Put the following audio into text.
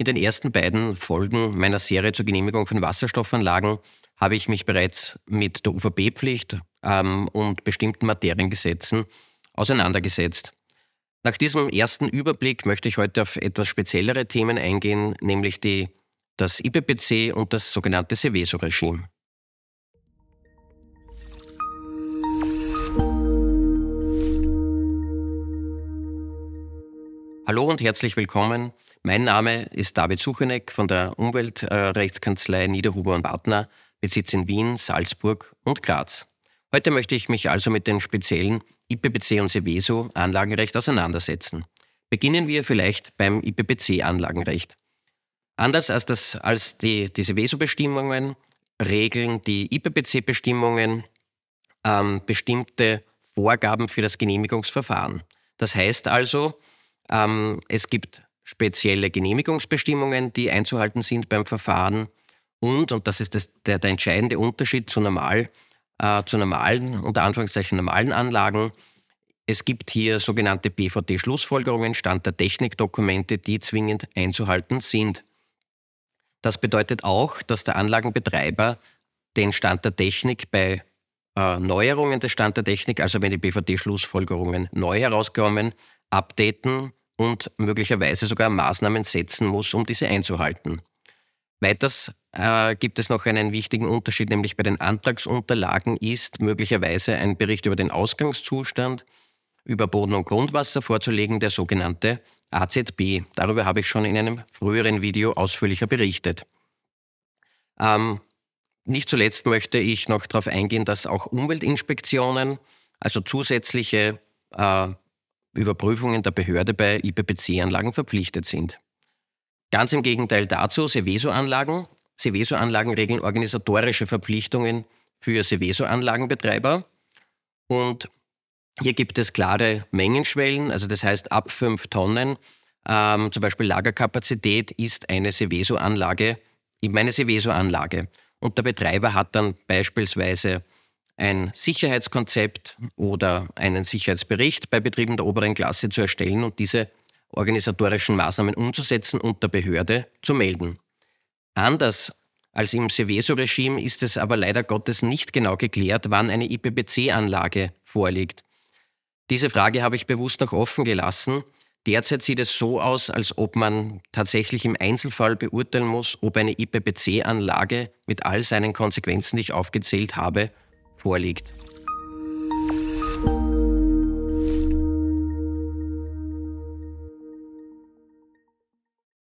In den ersten beiden Folgen meiner Serie zur Genehmigung von Wasserstoffanlagen habe ich mich bereits mit der UVB-Pflicht ähm, und bestimmten Materiengesetzen auseinandergesetzt. Nach diesem ersten Überblick möchte ich heute auf etwas speziellere Themen eingehen, nämlich die, das IPPC und das sogenannte Seveso-Regime. Hallo und herzlich willkommen mein Name ist David Sucheneck von der Umweltrechtskanzlei Niederhuber und Partner mit Sitz in Wien, Salzburg und Graz. Heute möchte ich mich also mit den speziellen IPPC und Seveso Anlagenrecht auseinandersetzen. Beginnen wir vielleicht beim IPPC Anlagenrecht. Anders als, das, als die, die Seveso-Bestimmungen regeln die IPPC-Bestimmungen ähm, bestimmte Vorgaben für das Genehmigungsverfahren. Das heißt also, ähm, es gibt spezielle Genehmigungsbestimmungen, die einzuhalten sind beim Verfahren. Und, und das ist das, der, der, entscheidende Unterschied zu, normal, äh, zu normalen, unter Anführungszeichen normalen Anlagen, es gibt hier sogenannte BVT-Schlussfolgerungen, Stand der Technikdokumente, die zwingend einzuhalten sind. Das bedeutet auch, dass der Anlagenbetreiber den Stand der Technik bei äh, Neuerungen des Stand der Technik, also wenn die BVT-Schlussfolgerungen neu herauskommen, updaten und möglicherweise sogar Maßnahmen setzen muss, um diese einzuhalten. Weiters äh, gibt es noch einen wichtigen Unterschied, nämlich bei den Antragsunterlagen ist möglicherweise ein Bericht über den Ausgangszustand, über Boden und Grundwasser vorzulegen, der sogenannte AZB. Darüber habe ich schon in einem früheren Video ausführlicher berichtet. Ähm, nicht zuletzt möchte ich noch darauf eingehen, dass auch Umweltinspektionen, also zusätzliche äh, Überprüfungen der Behörde bei IPPC-Anlagen verpflichtet sind. Ganz im Gegenteil dazu, Seveso-Anlagen. Seveso-Anlagen regeln organisatorische Verpflichtungen für Seveso-Anlagenbetreiber. Und hier gibt es klare Mengenschwellen, also das heißt ab 5 Tonnen, ähm, zum Beispiel Lagerkapazität ist eine Seveso-Anlage, meine Seveso-Anlage. Und der Betreiber hat dann beispielsweise ein Sicherheitskonzept oder einen Sicherheitsbericht bei Betrieben der oberen Klasse zu erstellen und diese organisatorischen Maßnahmen umzusetzen und der Behörde zu melden. Anders als im Seveso-Regime ist es aber leider Gottes nicht genau geklärt, wann eine ippc anlage vorliegt. Diese Frage habe ich bewusst noch offen gelassen. Derzeit sieht es so aus, als ob man tatsächlich im Einzelfall beurteilen muss, ob eine ippc anlage mit all seinen Konsequenzen, die ich aufgezählt habe, vorliegt.